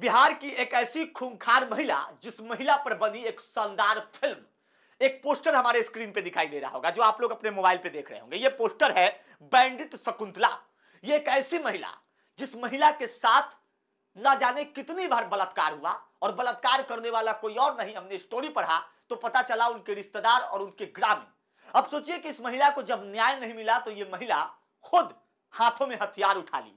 बिहार की एक ऐसी खूंखार महिला जिस महिला पर बनी एक शानदार फिल्म एक पोस्टर हमारे स्क्रीन पे दिखाई दे रहा होगा जो आप लोग अपने मोबाइल पे देख रहे होंगे ये पोस्टर है बैंडिट शकुंतला ये एक ऐसी महिला जिस महिला के साथ ना जाने कितनी बार बलात्कार हुआ और बलात्कार करने वाला कोई और नहीं हमने स्टोरी पढ़ा तो पता चला उनके रिश्तेदार और उनके ग्रामीण अब सोचिए कि इस महिला को जब न्याय नहीं मिला तो ये महिला खुद हाथों में हथियार उठा ली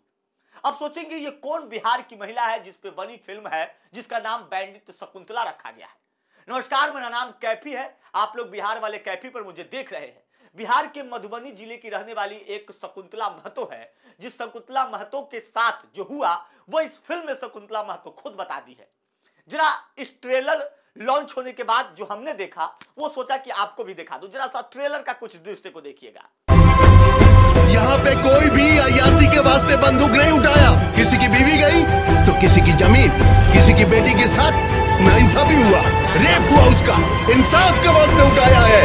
अब सोचेंगे ये कौन बिहार की महिला है जिसपे बनी फिल्म है जिसका नाम बैंडित शकुंतला रखा गया है नमस्कार मेरा नाम कैफी है आप लोग बिहार वाले कैफी पर मुझे देख रहे हैं बिहार के मधुबनी जिले की रहने वाली एक शकुंतला महतो है जिस शकुंतला महतो के साथ जो हुआ वो इस फिल्म में शकुंतला महतो खुद बता दी है जरा इस ट्रेलर लॉन्च होने के बाद जो हमने देखा वो सोचा कि आपको भी दिखा दो जरा सा ट्रेलर का कुछ दृश्य को देखिएगा यहाँ पे कोई भी या के वास्ते बंदूक नहीं उठाया किसी की बीवी गई तो किसी की जमीन किसी की बेटी के साथ नाइंसाफी हुआ रेप हुआ उसका इंसाफ के वास्ते उठाया है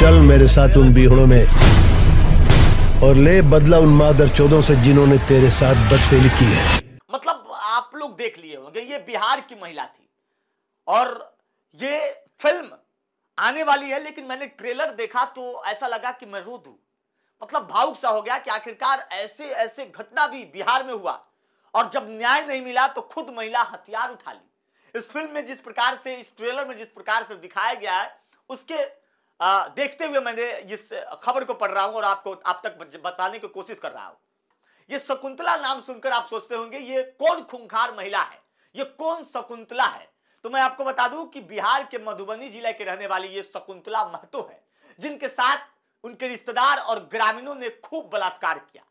चल मेरे साथ उन बीहड़ों में और ले बदला उन मादर चौदों से जिन्होंने तेरे साथ बदफेली की है मतलब आप लोग देख लिए होंगे ये बिहार की महिला थी और ये फिल्म आने वाली है लेकिन मैंने ट्रेलर देखा तो ऐसा लगा कि मैं रो दू मतलब भावुक सा हो गया कि आखिरकार ऐसे ऐसे घटना भी बिहार में हुआ और जब न्याय नहीं मिला तो खुद महिला हथियार उठा ली इस फिल्म में जिस प्रकार से इस ट्रेलर में जिस प्रकार से दिखाया गया है उसके आ, देखते हुए मैंने इस खबर को पढ़ रहा हूं और आपको आप तक बताने की कोशिश कर रहा हूं ये शकुंतला नाम सुनकर आप सोचते होंगे ये कौन खूंखार महिला है ये कौन शकुंतला है तो मैं आपको बता दूं कि बिहार के मधुबनी जिला के रहने वाली ये शकुंतला महतो है जिनके साथ उनके रिश्तेदार और ग्रामीणों ने खूब बलात्कार किया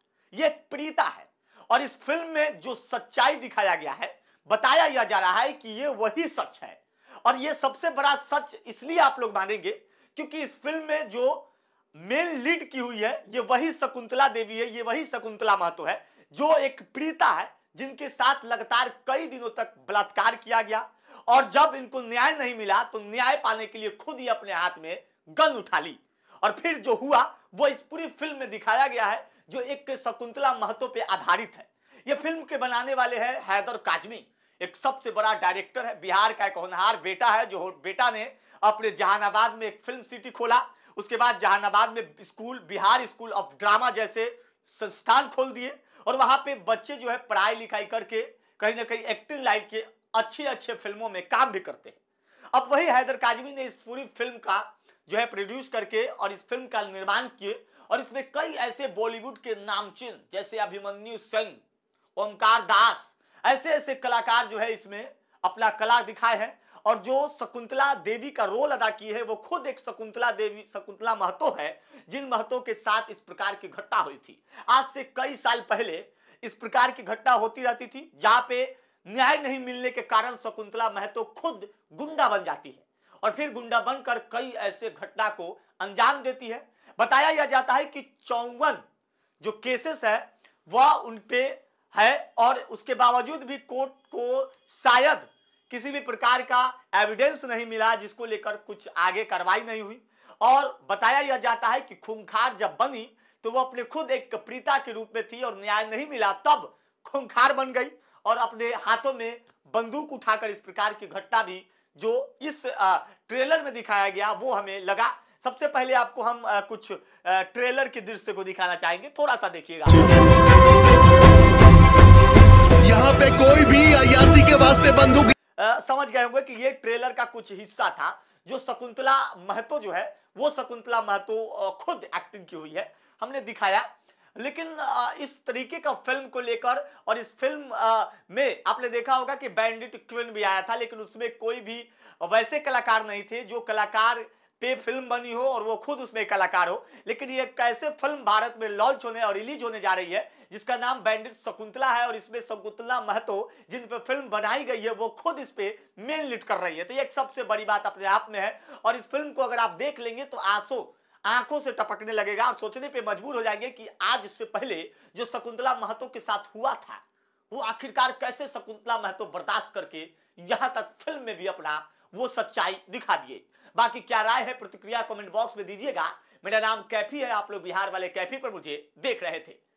ये प्रीता है और इस फिल्म में जो सच्चाई दिखाया गया है बताया यह जा रहा है कि ये वही सच है और ये सबसे बड़ा सच इसलिए आप लोग मानेंगे क्योंकि इस फिल्म में जो मेन लीड की हुई है ये वही शकुंतला देवी है ये वही शकुंतला महतो है जो एक प्रीता है जिनके साथ लगातार कई दिनों तक बलात्कार किया गया और जब इनको न्याय नहीं मिला तो न्याय पाने के लिए खुद ही अपने हाथ में गन उठा ली और फिर जो हुआ वो इस पूरी फिल्म में दिखाया गया है जो एक शकुंतला महतो पे आधारित है ये फिल्म के बनाने वाले हैं हैदर काजमी एक सबसे बड़ा डायरेक्टर है बिहार का एक होनहार बेटा है जो बेटा ने अपने जहानाबाद में एक फिल्म सिटी खोला उसके बाद जहानाबाद में school Bihar school of drama जैसे संस्थान खोल दिए और वहाँ पे बच्चे जो है पढ़ाई लिखाई करके कहीं ना कहीं एक्टिंग लाइफ के अच्छे अच्छे फिल्मों में काम भी करते हैं अब वही हैदर काजमी ने इस पूरी फिल्म का जो है प्रोड्यूस करके और इस फिल्म का निर्माण किए और इसमें कई ऐसे बॉलीवुड के नामचीन जैसे अभिमन्यु सिंह ओमकार दास ऐसे ऐसे कलाकार जो है इसमें अपना कला दिखाए हैं और जो शकुंतला देवी का रोल अदा की है वो खुद एक शकुंतला देवी शकुंतला महतो है जिन महतो के साथ इस प्रकार की घटना हुई थी आज से कई साल पहले इस प्रकार की घटना होती रहती थी जहाँ पे न्याय नहीं मिलने के कारण शकुंतला महतो खुद गुंडा बन जाती है और फिर गुंडा बनकर कई ऐसे घटना को अंजाम देती है बताया यह जाता है कि चौवन जो केसेस है वह उनपे है और उसके बावजूद भी कोर्ट को शायद किसी भी प्रकार का एविडेंस नहीं मिला जिसको लेकर कुछ आगे कार्रवाई नहीं हुई और बताया यह जाता है कि खूंखार जब बनी तो वह अपने खुद एक प्रीता के रूप में थी और न्याय नहीं मिला तब खूंखार बन गई और अपने हाथों में बंदूक उठाकर इस प्रकार की घटना भी जो इस ट्रेलर में दिखाया गया वो हमें लगा सबसे पहले आपको हम कुछ ट्रेलर के दृश्य को दिखाना चाहेंगे थोड़ा सा देखिएगा यहाँ पे कोई भी अयासी के वास्ते बंदूक समझ गए होंगे कि ये ट्रेलर का कुछ हिस्सा था जो शकुंतला महतो जो है वो शकुंतला महतो खुद एक्टिंग की हुई है हमने दिखाया लेकिन इस तरीके का फिल्म को लेकर और इस फिल्म में आपने देखा होगा कि बैंडिट क्वीन भी आया था लेकिन उसमें कोई भी वैसे कलाकार नहीं थे जो कलाकार पे फिल्म बनी हो और वो खुद उसमें कलाकार हो लेकिन ये कैसे फिल्म भारत में लॉन्च होने और रिलीज होने जा रही है जिसका नाम बैंडिट शकुंतला है और इसमें शकुंतला महतो जिन पर फिल्म बनाई गई है वो खुद इस पे मेन लिट कर रही है तो ये सबसे बड़ी बात अपने आप में है और इस फिल्म को अगर आप देख लेंगे तो आंसू आंखों से टपकने लगेगा और सोचने पे मजबूर हो जाएंगे कि आज से पहले जो शकुंतला महतो के साथ हुआ था वो आखिरकार कैसे शकुंतला महतो बर्दाश्त करके यहाँ तक फिल्म में भी अपना वो सच्चाई दिखा दिए बाकी क्या राय है प्रतिक्रिया कमेंट बॉक्स में दीजिएगा मेरा नाम कैफी है आप लोग बिहार वाले कैफी पर मुझे देख रहे थे